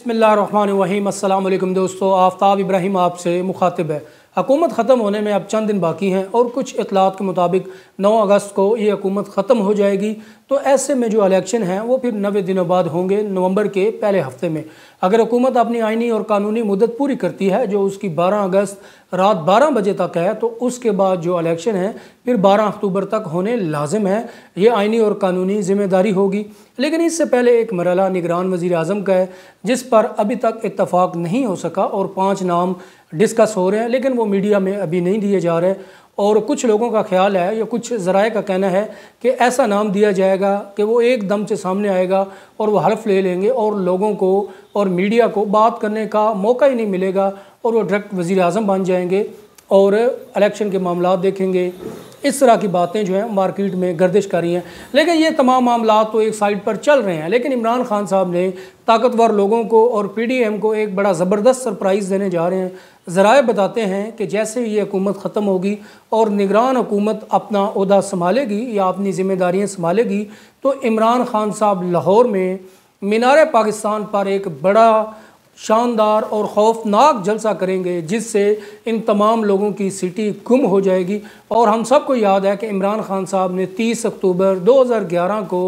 बसमिल्ल अल्लाम दोस्तों आफ्ताब इब्राहिम आपसे मुखातिब है हकूमत ख़त्म होने में अब चंद दिन बाकी हैं और कुछ इतलात के मुताबिक 9 अगस्त को ये हकूमत ख़त्म हो जाएगी तो ऐसे में जो इलेक्शन हैं वो फिर नवे दिनों बाद होंगे नवंबर के पहले हफ्ते में अगर हुकूमत अपनी आइनी और कानूनी मुदत पूरी करती है जो उसकी 12 अगस्त रात 12 बजे तक है तो उसके बाद जो इलेक्शन है फिर 12 अक्टूबर तक होने लाजम है ये आइनी और कानूनी जिम्मेदारी होगी लेकिन इससे पहले एक मरला निगरान वज़ी अजम का है जिस पर अभी तक इतफाक़ नहीं हो सका और पाँच नाम डिस्कस हो रहे हैं लेकिन वो मीडिया में अभी नहीं दिए जा रहे और कुछ लोगों का ख्याल है या कुछ ज़राए का कहना है कि ऐसा नाम दिया जाएगा कि वो एक दम से सामने आएगा और वो हल्फ ले लेंगे और लोगों को और मीडिया को बात करने का मौका ही नहीं मिलेगा और वो डायरेक्ट वज़ी अजम बन जाएंगे और इलेक्शन के मामला देखेंगे इस तरह की बातें जो हैं मार्केट में गर्दिश कर रही हैं लेकिन ये तमाम मामला तो एक साइड पर चल रहे हैं लेकिन इमरान खान साहब ने ताकतवर लोगों को और पी डी एम को एक बड़ा ज़बरदस्त सरप्राइज़ देने जा रहे हैं ज़राए बताते हैं कि जैसे ही ये हुकूमत ख़त्म होगी और निगरान हुकूमत अपना अहदा संभालेगी या अपनी ज़िम्मेदारियाँ संभालेगी तो इमरान खान साहब लाहौर में मीनार पाकिस्तान पर एक बड़ा शानदार और ख़ौफनाक जलसा करेंगे जिससे इन तमाम लोगों की सिटी गुम हो जाएगी और हम सबको याद है कि इमरान खान साहब ने 30 अक्टूबर 2011 को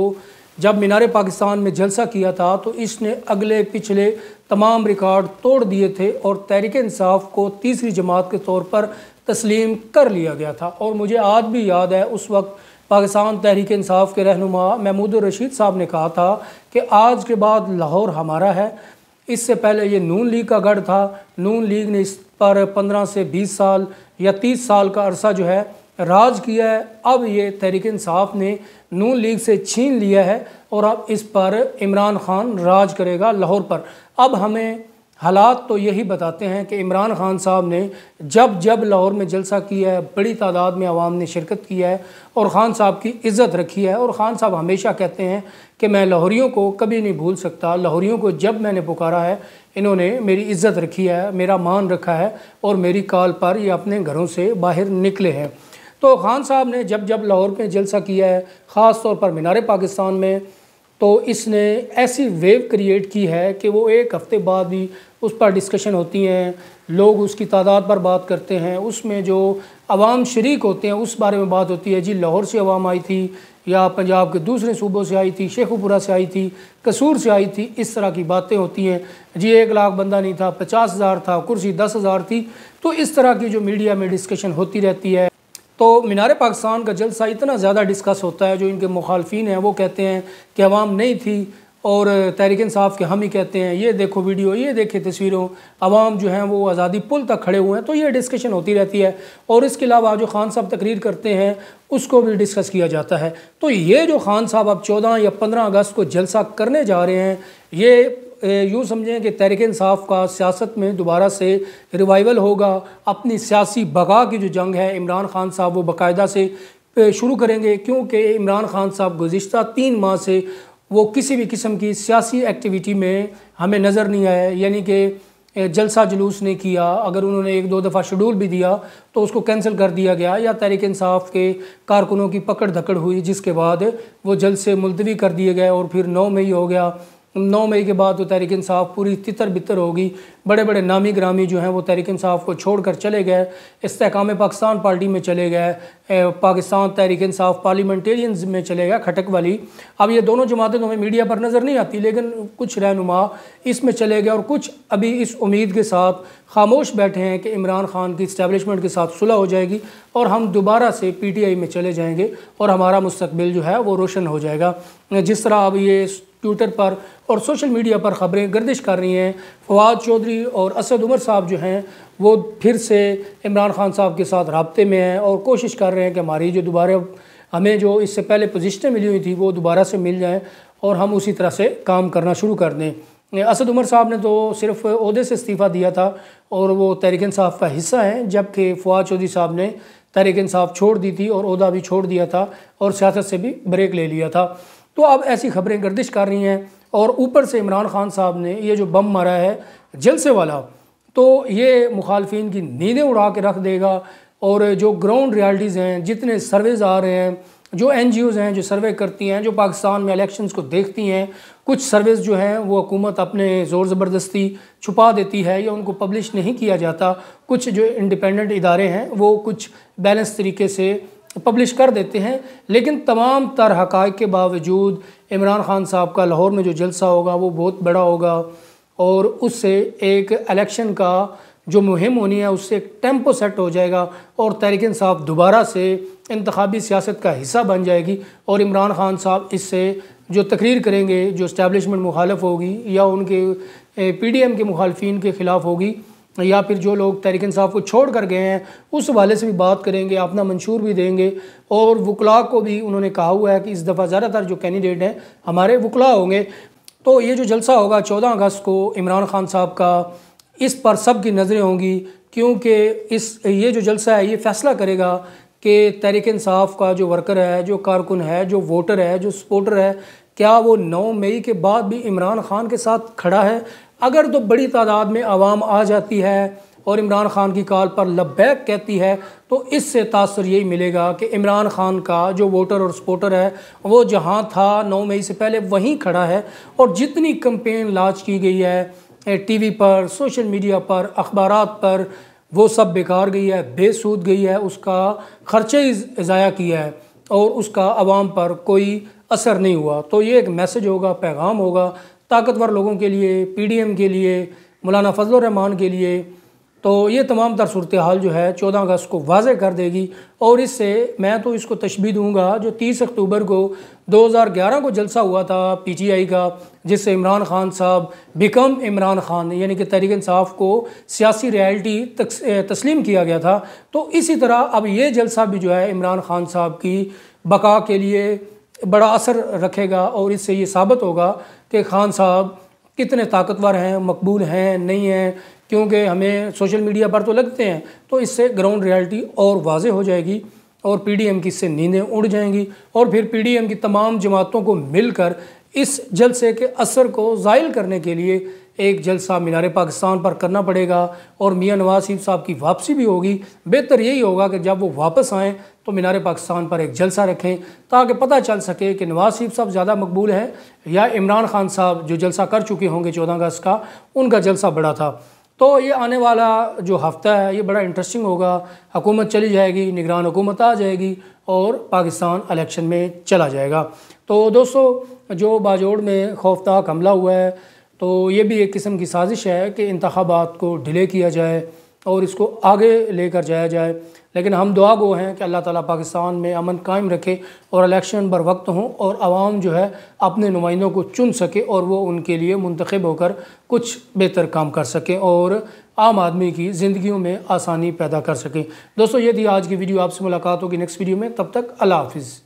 जब मीनार पाकिस्तान में जलसा किया था तो इसने अगले पिछले तमाम रिकॉर्ड तोड़ दिए थे और तहरीक इंसाफ को तीसरी जमात के तौर पर तस्लीम कर लिया गया था और मुझे आज भी याद है उस वक्त पाकिस्तान तहरीक इंसाफ के रहनुमा महमूद रशीद साहब ने कहा था कि आज के बाद लाहौर हमारा है इससे पहले ये नून लीग का गढ़ था नून लीग ने इस पर 15 से 20 साल या 30 साल का अरसा जो है राज किया है अब ये तहरीक इंसाफ ने नून लीग से छीन लिया है और अब इस पर इमरान खान राज करेगा लाहौर पर अब हमें हालात तो यही बताते हैं कि इमरान खान साहब ने जब जब लाहौर में जलसा किया है बड़ी तादाद में आवाम ने शिरकत की है और ख़ान साहब की इज़्ज़त रखी है और ख़ान साहब हमेशा कहते हैं कि मैं लाहौरियों को कभी नहीं भूल सकता लाहौरियों को जब मैंने पुकारा है इन्होंने मेरी इज़्ज़त रखी है मेरा मान रखा है और मेरी कॉल पर ये अपने घरों से बाहर निकले हैं तो खान साहब ने जब जब लाहौर में जलसा किया है ख़ास तौर पर मीनार पाकिस्तान में तो इसने ऐसी वेव क्रिएट की है कि वो एक हफ़्ते बाद ही उस पर डिस्कशन होती हैं लोग उसकी तादाद पर बात करते हैं उसमें जो आवाम शरीक होते हैं उस बारे में बात होती है जी लाहौर से आवाम आई थी या पंजाब के दूसरे सूबों से आई थी शेखुपुरा से आई थी कसूर से आई थी इस तरह की बातें होती हैं जी एक लाख बंदा नहीं था पचास हज़ार था कुर्सी दस हज़ार थी तो इस तरह की जो मीडिया में डिस्कशन होती रहती है तो मीनार पाकिस्तान का जलसा इतना ज़्यादा डिस्कस होता है जो इनके मुखालफी हैं वो कहते हैं कि आवाम नहीं थी और तहरिक इंसाफ के हम ही कहते हैं ये देखो वीडियो ये देखे तस्वीरों आवाम जो हैं वो आज़ादी पुल तक खड़े हुए हैं तो ये डिस्कशन होती रहती है और इसके अलावा जो खान साहब तकरीर करते हैं उसको भी डिस्कस किया जाता है तो ये जो खान साहब अब चौदह या पंद्रह अगस्त को जलसा करने जा रहे हैं ये यूँ समझें कि तहरिक इंसाफ का सियासत में दोबारा से रिवाइवल होगा अपनी सियासी बगा की जो जंग है इमरान खान साहब वो बाकायदा से शुरू करेंगे क्योंकि इमरान खान साहब गुज्त तीन माह से वो किसी भी किस्म की सियासी एक्टिविटी में हमें नज़र नहीं आए यानी कि जलसा जुलूस ने किया अगर उन्होंने एक दो दफ़ा शेड्यूल भी दिया तो उसको कैंसिल कर दिया गया या तहरीक इंसाफ के कारकुनों की पकड़ धकड़ हुई जिसके बाद वो जलसे मुलतवी कर दिए गए और फिर नौ मई हो गया नौ मई के बाद तो तहरीक इंसाफ पूरी तितर बितर होगी बड़े बड़े नामी ग्रामी जो हैं वो तहरीक इंसाफ को छोड़ कर चले गए इसकाम पाकिस्तान पार्टी में चले गए पाकिस्तान तहरीक इंसाफ पार्लिमेंटेरियन में चले गए खटक वाली अब ये दोनों जमातें तो हमें मीडिया पर नज़र नहीं आती लेकिन कुछ रहनुमा इसमें चले गए और कुछ अभी इस उम्मीद के साथ खामोश बैठे हैं कि इमरान खान की इस्टेबलिशमेंट के साथ सुलह हो जाएगी और हम दोबारा से पी टी आई में चले जाएँगे और हमारा मुस्तबिल जो है वो रोशन हो जाएगा जिस तरह अब ये ट्विटर पर और सोशल मीडिया पर ख़बरें गर्दिश कर रही हैं फवाद चौधरी चौधरी और असद उमर साहब जो हैं वो फिर से इमरान खान साहब के साथ रबते में हैं और कोशिश कर रहे हैं कि हमारी जो दोबारा हमें जो इससे पहले पोजिशनें मिली हुई थी वो दोबारा से मिल जाएँ और हम उसी तरह से काम करना शुरू कर दें असद उमर साहब ने तो सिर्फ अहदे से इस्तीफ़ा दिया था और वो तहरिक साहब का हिस्सा हैं जबकि फवाद चौधरी साहब ने तहरिक साहब छोड़ दी थी और अहदा भी छोड़ दिया था और सियासत से भी ब्रेक ले लिया था तो अब ऐसी खबरें गर्दिश कर रही हैं और ऊपर से इमरान खान साहब ने ये जो बम मारा है जलसे वाला तो ये मुखालफी की नींदें उड़ा के रख देगा और जो ग्राउंड रियलिटीज़ हैं जितने सर्वेज आ रहे हैं जो एन हैं जो सर्वे करती हैं जो पाकिस्तान में इलेक्शन को देखती हैं कुछ सर्वेस जो हैं वो हकूमत अपने ज़ोर ज़बरदस्ती छुपा देती है या उनको पब्लिश नहीं किया जाता कुछ जो इंडिपेंडेंट इदारे हैं वो कुछ बैलेंस तरीके से पब्लिश कर देते हैं लेकिन तमाम तर हक़ के बावजूद इमरान ख़ान साहब का लाहौर में जो जलसा होगा वो बहुत बड़ा होगा और उससे एक इलेक्शन का जो मुहिम होनी है उससे एक टेम्पो सेट हो जाएगा और तहरिक साहब दोबारा से इंतबी सियासत का हिस्सा बन जाएगी और इमरान ख़ान साहब इससे जो तकरीर करेंगे जो इस्टबलिशमेंट मुखालफ होगी या उनके पी डी एम के मुखालफी के ख़िलाफ़ होगी या फिर जो लोग तहरीक इंसाफ को छोड़ कर गए हैं उस हवाले से भी बात करेंगे अपना मंशूर भी देंगे और वकला को भी उन्होंने कहा हुआ है कि इस दफ़ा ज़्यादातर जो कैंडिडेट हैं हमारे वकला होंगे तो ये जो जलसा होगा चौदह अगस्त को इमरान खान साहब का इस पर सब की नज़रें होंगी क्योंकि इस ये जो जलसा है ये फैसला करेगा कि तहरीक इंसाफ का जो वर्कर है जो कारकुन है जो वोटर है जो सपोर्टर है क्या वो 9 मई के बाद भी इमरान खान के साथ खड़ा है अगर तो बड़ी तादाद में आवाम आ जाती है और इमरान खान की कॉल पर लबैक कहती है तो इससे तासर यही मिलेगा कि इमरान खान का जो वोटर और सपोर्टर है वो जहाँ था नौ मई से पहले वहीं खड़ा है और जितनी कंपेन लांच की गई है टी वी पर सोशल मीडिया पर अखबार पर वो सब बेकार गई है बेसूद गई है उसका खर्चे ही ज़ाया किया है और उसका आवाम पर कोई असर नहीं हुआ तो ये एक मैसेज होगा पैगाम होगा ताकतवर लोगों के लिए पीडीएम के लिए मौलाना फजल रहमान के लिए तो ये तमाम तर सूरत हाल जो है चौदह अगस्त को वाज कर देगी और इससे मैं तो इसको तशबी दूँगा जो तीस अक्टूबर को दो हज़ार ग्यारह को जलसा हुआ था पी टी आई का जिससे इमरान खान साहब बिकम इमरान खान यानी कि तहरीक इंसाफ को सियासी रियलिटी तस्लीम किया गया था तो इसी तरह अब ये जलसा भी जो है इमरान खान साहब की बका के लिए बड़ा असर रखेगा और इससे ये साबित होगा कि खान साहब कितने ताकतवर हैं मकबूल हैं नहीं हैं क्योंकि हमें सोशल मीडिया पर तो लगते हैं तो इससे ग्राउंड रियलिटी और वाजे हो जाएगी और पीडीएम की इससे नींदें उड़ जाएंगी और फिर पीडीएम की तमाम जमातों को मिलकर इस जलसे के असर को ज़ायल करने के लिए एक जलसा मीनार पाकिस्तान पर करना पड़ेगा और मियाँ नवाज शरीफ साहब की वापसी भी होगी बेहतर यही होगा कि जब वो वापस आएँ तो मीनार पाकिस्तान पर एक जलसा रखें ताकि पता चल सके कि नवाज शरीफ साहब ज़्यादा मकबूल है या इमरान खान साहब जो जलसा कर चुके होंगे चौदह अगस्त का उनका जलसा बड़ा था तो ये आने वाला जो हफ्ता है ये बड़ा इंटरेस्टिंग होगा हुकूमत चली जाएगी निगरान हुकूमत आ जाएगी और पाकिस्तान इलेक्शन में चला जाएगा तो दोस्तों जो बाजोड़ में खौफनाक हमला हुआ है तो ये भी एक किस्म की साजिश है कि इंतबात को डिले किया जाए और इसको आगे लेकर जाया जाए लेकिन हम दुआ गो हैं कि अल्लाह ताला पाकिस्तान में अमन कायम रखे और इलेक्शन बर वक्त हों और आवाम जो है अपने नुमाइंदों को चुन सके और वो उनके लिए मंतखब होकर कुछ बेहतर काम कर सकें और आम आदमी की ज़िंदगियों में आसानी पैदा कर सकें दोस्तों ये थी आज की वीडियो आपसे मुलाकात होगी नेक्स्ट वीडियो में तब तक अल्लाह हाफिज़